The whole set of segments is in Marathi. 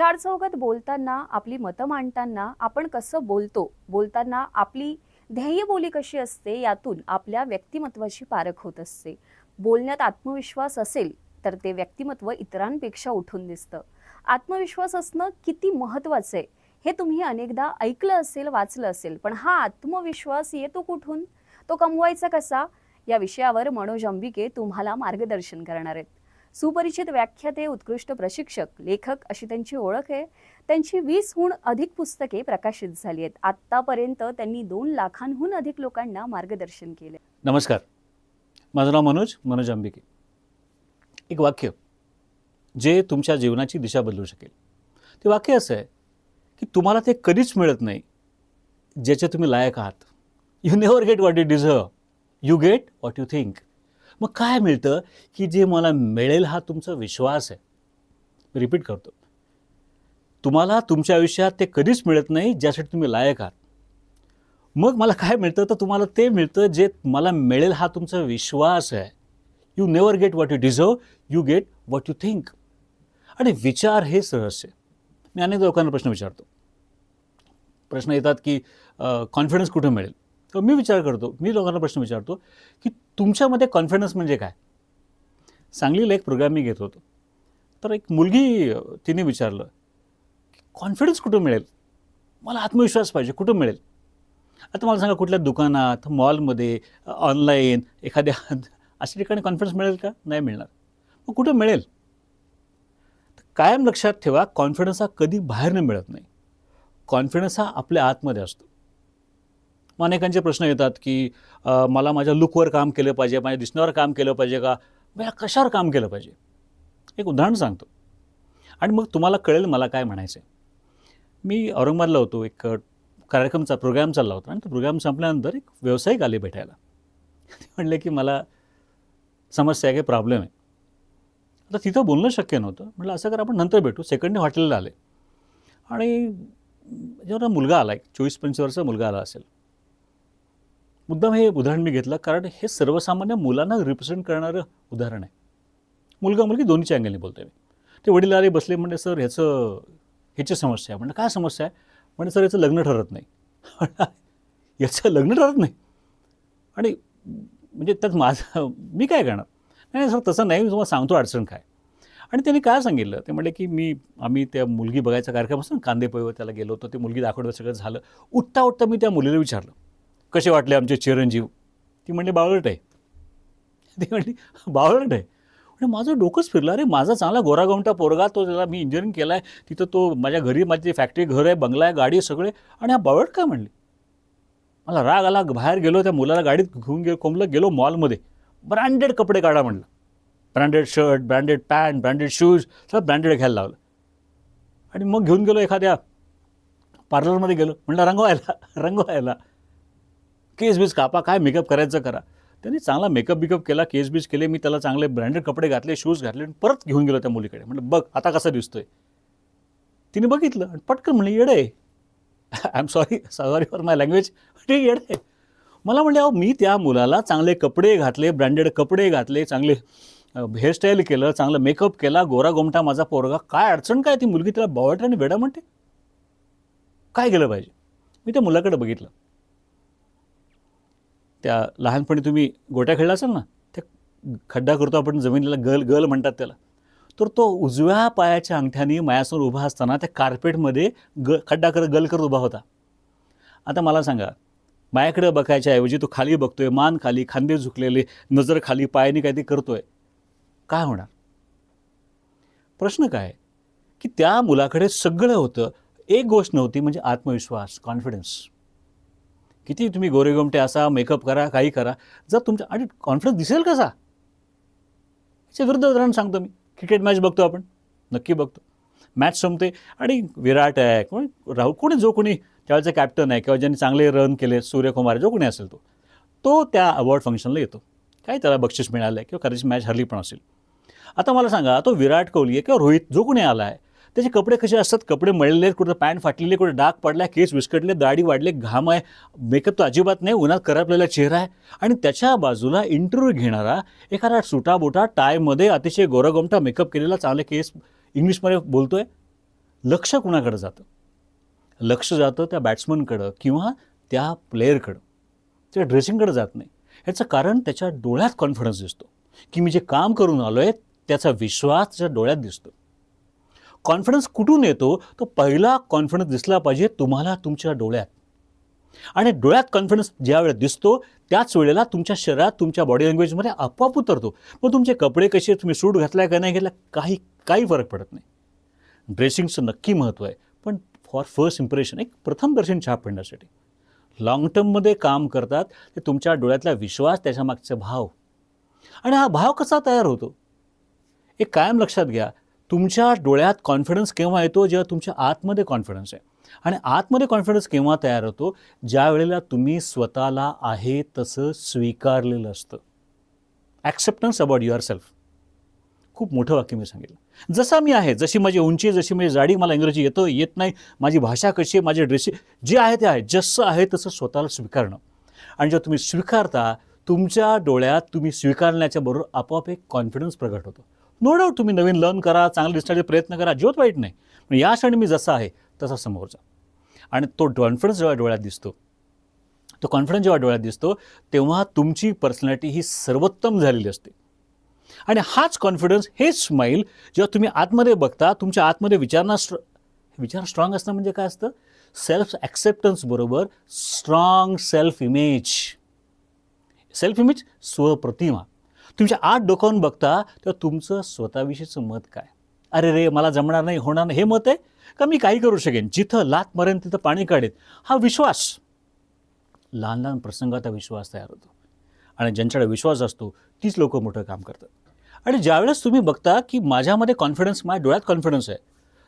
चौकात बोलताना आपली मतं मांडताना आपण कसं बोलतो बोलताना आपली बोली कशी असते यातून आपल्या व्यक्तिमत्वाची पारख होत असते बोलण्यात आत्मविश्वास असेल तर ते व्यक्तिमत्व इतरांपेक्षा उठून दिसतं आत्मविश्वास असणं किती महत्त्वाचं आहे हे तुम्ही अनेकदा ऐकलं असेल वाचलं असेल पण हा आत्मविश्वास येतो कुठून तो कमवायचा कसा या विषयावर मनोज अंबिके तुम्हाला मार्गदर्शन करणार आहेत सुपरिचित व्याख्याते उत्कृष्ट प्रशिक्षक लेखक अशी त्यांची ओळख आहे त्यांची वीसहून अधिक पुस्तके प्रकाशित झाली आहेत आत्तापर्यंत त्यांनी दोन लाखांहून अधिक लोकांना मार्गदर्शन केले नमस्कार माझं नाव मनोज मनोज अंबिके एक वाक्य जे तुमच्या जीवनाची दिशा बदलू शकेल ते वाक्य असं आहे की तुम्हाला ते कधीच मिळत नाही ज्याचे तुम्ही लायक आहात you never get what you deserve you get what you think मग काय मिळतं की जे मला मिळेल हा तुमचा विश्वास आहे रिपीट करतो तुम्हाला तुमच्या आयुष्यात ते कधीच मिळत नाही ज्यासाठी तुम्ही लायक आहात मग मला काय मिळतं तर तुम्हाला ते मिळतं जे मला मिळेल हा तुमचा विश्वास आहे you never get what you deserve you get what you think आणि विचार हे रहस्य मी अनेक लोकांना प्रश्न विचारतो प्रश्न येतात की कॉन्फिडन्स कुठं मिळेल तर मी विचार करतो मी लोकांना प्रश्न विचारतो की तुमच्यामध्ये कॉन्फिडन्स म्हणजे काय सांगलीला एक प्रोग्राम मी घेत होतो तर एक मुलगी तिने विचारलं की कॉन्फिडन्स कुठून मिळेल मला आत्मविश्वास पाहिजे कुठून मिळेल आता मला सांगा कुठल्या दुकानात मॉलमध्ये ऑनलाईन एखाद्या अशा ठिकाणी कॉन्फिडन्स मिळेल का नाही मिळणार मग कुठं मिळेल कायम लक्षात ठेवा कॉन्फिडन्स हा कधी बाहेरनं मिळत नाही कॉन्फिडन्स हा आपल्या आतमध्ये असतो मग अनेकांचे प्रश्न येतात की मला माझ्या लुकवर काम केलं पाहिजे माझ्या दिसण्यावर काम केलं पाहिजे का मला कशावर काम केलं पाहिजे एक उदाहरण सांगतो आणि मग तुम्हाला कळेल मला काय म्हणायचं आहे मी औरंगाबादला होतो एक कार्यक्रमचा प्रोग्राम चालला होता आणि तो प्रोग्राम संपल्यानंतर एक व्यावसायिक आले भेटायला ते म्हणले की मला समस्या आहे काही प्रॉब्लेम आहे आता तिथं बोलणं शक्य नव्हतं म्हटलं असं कर आपण नंतर भेटू सेकंड हॉटेलला आले आणि जेव्हा मुलगा आला एक चोवीस पंचवीस वर्षाचा मुलगा आला असेल मुद्दाम हे उदाहरण मी घेतलं कारण हे सर्वसामान्य मुलांना रिप्रेझेंट करणारं उदाहरण आहे मुलगा मुलगी दोन्हीच्या अँगलने बोलतोय मी ते वडील आले बसले म्हणजे सर ह्याचं ह्याची समस्या आहे म्हणजे काय समस्या आहे म्हणजे सर याचं लग्न ठरत नाही याचं लग्न ठरत नाही आणि म्हणजे त्यात माझं मी काय करणार नाही सर तसं नाही मी तुम्हाला सांगतो अडचण काय आणि त्यांनी काय सांगितलं ते म्हणले की मी आम्ही त्या मुलगी बघायचा कार्यक्रम असतो ना त्याला गेलो होतो ते मुलगी दाखवण्यावर सगळं झालं उठता उठता मी त्या मुलीला विचारलं कसे वाटले आमचे चिरंजीव ती म्हणली बावळट आहे ती म्हणली बावळट आहे म्हणजे माझं डोकंच फिरलं अरे माझा चांगला गोरागोमटा पोरगा तो त्याला मी इंजिनिअरिंग केला आहे तिथं तो माझ्या घरी माझी फॅक्टरी घर आहे बंगला आहे गाडी आहे सगळे आणि हा बावळट काय म्हणली मला राग आला बाहेर गेलो त्या मुलाला गाडीत घेऊन गेलो कोंबलं गेलो मॉलमध्ये ब्रँडेड कपडे काढा म्हणलं branded shirt branded pant branded shoes सगळं ब्रँडेड घ्यायला लावलं आणि मग घेऊन गेलो एखाद्या पार्लरमध्ये गेलो म्हणलं रंगवायला रंगवायला केस बीज कापा काय मेकअप करायचं करा त्यांनी चांगला मेकअप बिकअप केला केस बीज केले मी त्याला चांगले ब्रँडेड कपडे घातले शूज घातले आणि परत घेऊन गेलो त्या मुलीकडे म्हटलं बघ आता कसा दिसतोय तिने बघितलं आणि पटकन म्हणले येडे I am sorry sorry for my language म्हणजे येडे मला म्हणले अहो मी त्या मुलाला चांगले कपडे घातले ब्रँडेड कपडे घातले चांगले हेअरस्टाईल केलं चांगलं मेकअप केला गोरा गोमटा माझा पोरगा काय अडचण काय ती मुलगी त्याला बॉयट आणि वेडा म्हणते काय केलं पाहिजे मी त्या मुलाकडे बघितलं त्या लहानपणी तुम्ही गोट्या खेळला असाल ना त्या खड्डा करतो आपण जमिनीला गल गल म्हणतात त्याला तर तो उजव्या पायाच्या अंगठ्याने मायासमोर उभा असताना त्या कार्पेटमध्ये ग खड्डा करत गल करत उभा होता आता मला सांगा मायाकडे बघायच्या ऐवजी तो खाली बघतोय मान खाली खांदे झुकलेले नजर खाली पायाने काहीतरी करतोय काय होणार प्रश्न काय की त्या मुलाकडे सगळं होतं एक गोष्ट नव्हती म्हणजे आत्मविश्वास कॉन्फिडन्स किती तुम्ही गोरेगोमटे असा मेकअप करा काही करा जर तुमच्या आणि कॉन्फिडन्स दिसेल कसा याच्या विरुद्ध उदाहरण सांगतो मी क्रिकेट मॅच बघतो आपण नक्की बघतो मॅच संपते आणि विराट आहे कोणी राहुल कोणी जो कोणी त्यावेळेचा कॅप्टन आहे किंवा ज्यांनी चांगले रन केले सूर्यकुमार जो कोणी असेल तो तो त्या अवॉर्ड फंक्शनला येतो काय त्याला बक्षीस मिळालं आहे किंवा कदाचित मॅच हरली पण असेल आता मला सांगा तो विराट कोहली आहे किंवा रोहित जो कोणी आला आहे त्याचे कपडे कसे असतात कपडे मळलेले आहेत कुठं पॅन्ट फाटलेले कुठं डाग पडला केस विस्कटले दाढी वाढले घाम आहे मेकअप तर अजिबात नाही उन्हात करपलेला चेहरा आहे आणि त्याच्या बाजूला इंटरव्ह्यू घेणारा एखादा सुटाबुटा टायमध्ये अतिशय गोरागोमटा मेकअप केलेला चांगले केस इंग्लिशमध्ये बोलतो आहे लक्ष कुणाकडं जातं लक्ष जातं त्या बॅट्समनकडं किंवा त्या प्लेअरकडं त्या ड्रेसिंगकडं जात नाही ह्याचं कारण त्याच्या डोळ्यात कॉन्फिडन्स दिसतो की मी जे काम करून आलो आहे त्याचा विश्वास त्याच्या डोळ्यात दिसतो कॉन्फिडन्स कुठून येतो तो पहिला कॉन्फिडन्स दिसला पाहिजे तुम्हाला तुमच्या डोळ्यात आणि डोळ्यात कॉन्फिडन्स ज्या दिसतो त्याच वेळेला तुमच्या शरीरात तुमच्या बॉडी लँग्वेजमध्ये आपोआप उतरतो मग तुमचे कपडे कसे तुम्ही सूट घातला का नाही घेतला काही काही फरक पडत नाही ड्रेसिंगचं नक्की महत्त्व आहे पण फॉर फर्स्ट इम्प्रेशन एक प्रथम दर्शन छाप पडण्यासाठी लाँग टर्ममध्ये काम करतात ते तुमच्या डोळ्यातला विश्वास त्याच्यामागचा भाव आणि हा भाव कसा तयार होतो एक कायम लक्षात घ्या तुमच्या डोळ्यात कॉन्फिडन्स केव्हा येतो जेव्हा तुमच्या आतमध्ये कॉन्फिडन्स आहे आणि आतमध्ये कॉन्फिडन्स केव्हा तयार होतो ज्या वेळेला तुम्ही स्वतःला आहे तसं स्वीकारलेलं असतं ॲक्सेप्टन्स अबाउट युअर सेल्फ खूप मोठं वाक्य मी सांगितलं जसा मी आहे जशी माझी उंची जशी माझी जाडी मला इंग्रजी येतो येत नाही माझी भाषा कशी आहे माझे ड्रेसिंग जे आहे ते आहे जसं आहे तसं स्वतःला स्वीकारणं आणि जेव्हा तुम्ही स्वीकारता तुमच्या डोळ्यात तुम्ही स्वीकारण्याच्या बरोबर आपोआप एक कॉन्फिडन्स प्रगट होतो नो डाऊट तुम्ही नवीन लर्न करा चांगले दिसण्याचे प्रयत्न करा जीवत वाईट नाही पण या क्षणी मी जसा आहे तसा समोर जा आणि तो कॉन्फिडन्स जेव्हा डोळ्यात दिसतो तो कॉन्फिडन्स जेव्हा डोळ्यात दिसतो तेव्हा तुमची पर्सनॅलिटी ही सर्वोत्तम झालेली असते आणि हाच कॉन्फिडन्स हे स्माईल जेव्हा तुम्ही आतमध्ये बघता तुमच्या आतमध्ये विचारणा स्ट्रॉ विचार स्ट्रॉंग असणं म्हणजे काय असतं सेल्फ ॲक्सेप्टन्स बरोबर strong self image self image स्वप्रतिमा तुमच्या आत डोकावून बघता तेव्हा तुमचं स्वतःविषयीचं मत काय अरे रे मला जमणार नाही होणार नाही हे मत आहे का मी काही करू शकेन जिथं लात मरेन तिथं पाणी काढेन हा विश्वास लहान लहान प्रसंगात हा विश्वास तयार होतो आणि ज्यांच्याकडे विश्वास असतो तीच लोकं मोठं काम करतात आणि ज्यावेळेस तुम्ही बघता की माझ्यामध्ये कॉन्फिडन्स माझ्या डोळ्यात कॉन्फिडन्स आहे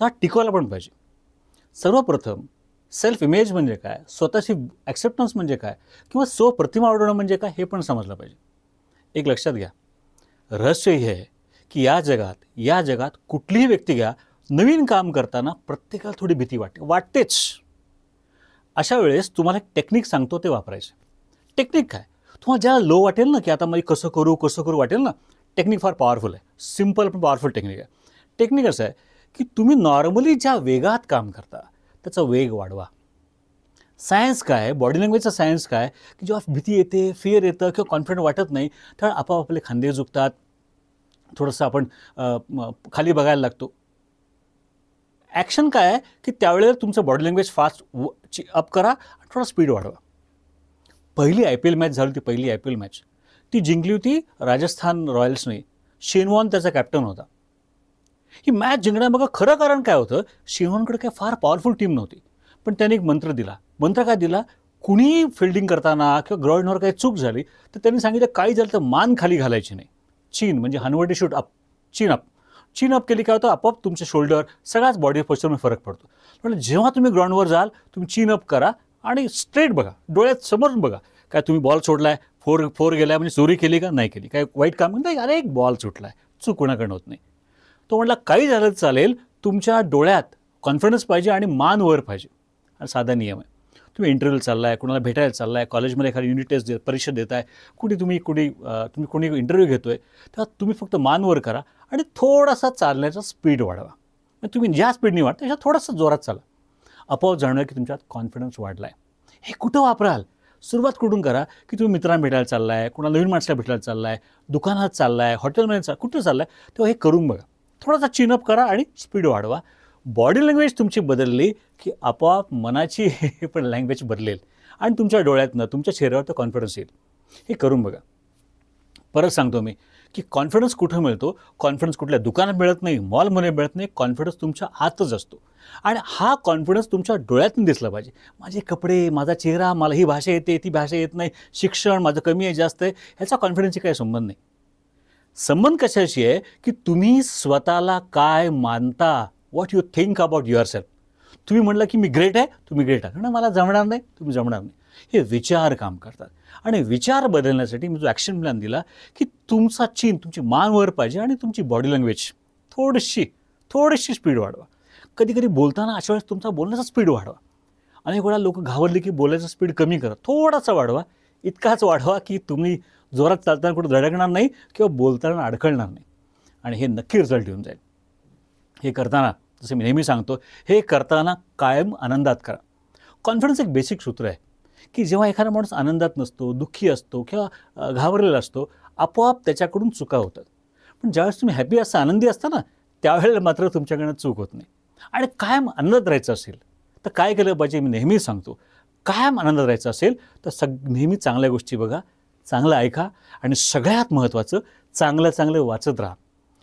तर हा टिकवायला पण पाहिजे सर्वप्रथम सेल्फ इमेज म्हणजे काय स्वतःची ॲक्सेप्टन्स म्हणजे काय किंवा स्वप्रतिमा आवडवणं म्हणजे काय हे पण समजलं पाहिजे एक लक्षात घ्या रहस्य हे आहे की या जगात या जगात कुठलीही व्यक्ती घ्या नवीन काम करताना प्रत्येकाला थोडी भीती वाटते वाटतेच अशा वेळेस तुम्हाला एक टेक्निक सांगतो ते वापरायचं टेक्निक काय तुम्हाला ज्याला लो वाटेल ना की आता मी कसं करू कसं करू वाटेल ना टेक्निक फार पॉवरफुल आहे सिम्पल पण पॉवरफुल टेक्निक आहे टेक्निक असं आहे की तुम्ही नॉर्मली ज्या वेगात काम करता त्याचा वेग वाढवा सायन्स काय बॉडी लँग्वेजचं सायन्स काय की जेव्हा भीती येते फिअर येतं किंवा कॉन्फिडंट वाटत नाही तर आपापले खांदे झुकतात थोडंसं आपण खाली बघायला लागतो ॲक्शन काय आहे की त्यावेळेला तुमचं बॉडी लँग्वेज फास्ट अप करा थोडा स्पीड वाढवा पहिली आय पी एल मॅच झाली होती पहिली आय पी एल मॅच ती जिंकली होती राजस्थान रॉयल्सने शेनवॉन त्याचा कॅप्टन होता ही मॅच जिंकण्यामागं खरं कारण काय होतं शेनवॉनकडे काय फार पॉवरफुल टीम नव्हती पण त्याने एक मंत्र दिला मंत्र काय दिला कुणीही फिल्डिंग करताना किंवा ग्राउंडवर काही चूक झाली तर त्यांनी सांगितलं काही झालं तर मान खाली घालायची नाही चीन म्हणजे हनवटी shoot up chin up chin up केली काय होतं आपोआप तुमचे शोल्डर सगळ्याच बॉडी पोस्चरमध्ये फरक पडतो म्हणजे जेव्हा तुम्ही ग्राउंडवर जाल तुम्ही चीन अप करा आणि स्ट्रेट बघा डोळ्यात समोरून बघा काय तुम्ही बॉल सोडलाय फोर फोर गेला म्हणजे चोरी केली का नाही केली काय वाईट काम नाही अरे एक बॉल सुटला आहे चूक कोणाकडनं होत नाही तो म्हटला काही झालं चालेल तुमच्या डोळ्यात कॉन्फिडन्स पाहिजे आणि मान वर पाहिजे हा साधा नियम आहे तुम्ही इंटरव्ह्यू चालला आहे कुणाला भेटायला चालला आहे कॉलेजमध्ये एखादी युनिट टेस्ट दे परीक्षा देत आहे कुठे तुम्ही कुठे तुम्ही कोणी इंटरव्ह्यू घेतो आहे तेव्हा तुम्ही फक्त मानवर करा आणि थोडासा चालण्याचा स्पीड वाढवा म्हणजे तुम्ही ज्या स्पीडने वाढता त्याच्या थोडासा जोरात चाला आपोआप जाणवलं की तुमच्यात कॉन्फिडन्स वाढला आहे हे कुठं वापराल सुरुवात कुठून करा की तुम्ही मित्रांना भेटायला चालला आहे कुणाला नवीन माणसाला भेटायला चालला आहे दुकानात चालला आहे हॉटेलमध्ये चाल कुठं चाललं आहे तेव्हा हे करून बघा थोडासा चिनअप करा आणि स्पीड वाढवा बॉडी लँग्वेज तुमची बदलली की आपोआप मनाची पण लँग्वेज बदलेल आणि तुमच्या डोळ्यातनं तुमच्या चेहऱ्यावर तर कॉन्फिडन्स येईल हे करून बघा परत सांगतो मी की कॉन्फिडन्स कुठं मिळतो कॉन्फिडन्स कुठल्या दुकानात मिळत नाही मॉलमध्ये मिळत नाही कॉन्फिडन्स तुमच्या आतच असतो आणि हा कॉन्फिडन्स तुमच्या डोळ्यातून दिसला पाहिजे माझे कपडे माझा चेहरा मला ही भाषा येते ती भाषा येत नाही शिक्षण माझं कमी आहे जास्त आहे ह्याचा कॉन्फिडन्सशी काही संबंध नाही संबंध कशाशी आहे की तुम्ही स्वतःला काय मानता what you think about self तुम्ही म्हटलं की मी ग्रेट आहे तुम्ही ग्रेट ना मला जमणार नाही तुम्ही जमणार नाही हे विचार काम करतात आणि विचार बदलण्यासाठी मी जो ॲक्शन प्लॅन दिला की तुमचा चीन तुमची मान वर पाहिजे आणि तुमची बॉडी लँग्वेज थोडीशी थोडीशी स्पीड वाढवा कधी कधी बोलताना अशा वेळेस तुमचा बोलण्याचा स्पीड वाढवा अनेक वेळा लोक घाबरले की बोलायचा स्पीड कमी करा थोडासा वाढवा इतकाच वाढवा की तुम्ही जोरात चालताना कुठं धडकणार नाही किंवा बोलताना अडखळणार नाही आणि हे नक्की रिझल्ट येऊन जाईल हे करताना जसं मी नेहमी सांगतो हे करताना कायम आनंदात करा कॉन्फिडन्स एक बेसिक सूत्र आहे की जेव्हा एखादा माणूस आनंदात नसतो दुःखी असतो किंवा घाबरलेला असतो आपोआप त्याच्याकडून चुका होतात पण ज्यावेळेस तुम्ही हॅपी असता आनंदी असता ना त्यावेळेला मात्र तुमच्याकडनं चूक होत नाही आणि कायम आनंदात राहायचं असेल तर काय केलं पाहिजे मी नेहमी सांगतो कायम आनंदात राहायचं असेल तर सग नेहमी चांगल्या गोष्टी बघा चांगलं ऐका आणि सगळ्यात महत्त्वाचं चांगलं चांगलं वाचत राहा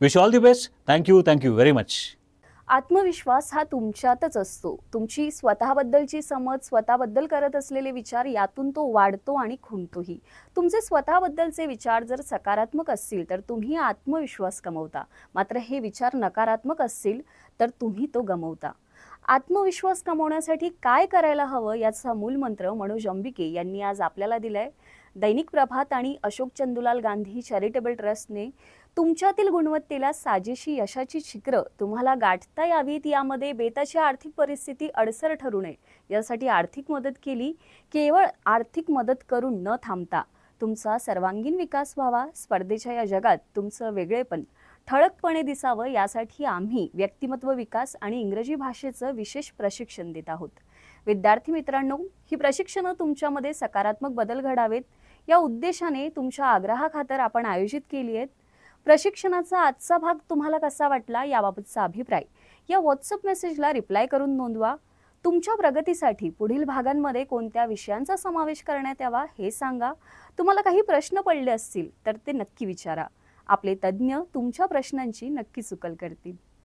wish all the best thank you thank you very much आत्मविश्वास हा तुमच्यातच असतो तुमची स्वतःबद्दलची समज स्वतःबद्दल करत असलेले विचार यातून तो वाढतो आणि खुंटतोही तुमचे स्वतःबद्दलचे विचार जर सकारात्मक असतील तर तुम्ही आत्मविश्वास कमवता मात्र हे विचार नकारात्मक असतील तर तुम्ही तो गमवता आत्मविश्वास कमवण्यासाठी काय करायला हवं याचा मूलमंत्र मनोज अंबिके यांनी आज आपल्याला दिलाय दैनिक प्रभात आणि अशोक चंदुलाल गांधी चॅरिटेबल ट्रस्टने तुमच्यातील गुणवत्तेला साजेशी यशाची शिखरं तुम्हाला गाठता यावीत यामध्ये बेताची आर्थिक परिस्थिती अडसर ठरू नये यासाठी आर्थिक मदत केली केवळ आर्थिक मदत करून न थांबता तुमचा सर्वांगीण विकास व्हावा स्पर्धेच्या या जगात तुमचं वेगळेपण ठळकपणे दिसावं यासाठी आम्ही व्यक्तिमत्व विकास आणि इंग्रजी भाषेचं विशेष प्रशिक्षण देत आहोत विद्यार्थी मित्रांनो ही प्रशिक्षणं तुमच्यामध्ये सकारात्मक बदल घडावेत या उद्देशाने तुमच्या आग्रहाखातर आपण आयोजित केली आहेत प्रशिक्षणाचा आजचा भाग तुम्हाला कसा वाटला याबाबतचा अभिप्राय या व्हॉट्सअप मेसेजला रिप्लाय करून नोंदवा तुमच्या प्रगतीसाठी पुढील भागांमध्ये कोणत्या विषयांचा समावेश करण्यात यावा हे सांगा तुम्हाला काही प्रश्न पडले असतील तर ते नक्की विचारा आपले तज्ज्ञ तुमच्या प्रश्नांची नक्की चुकल करतील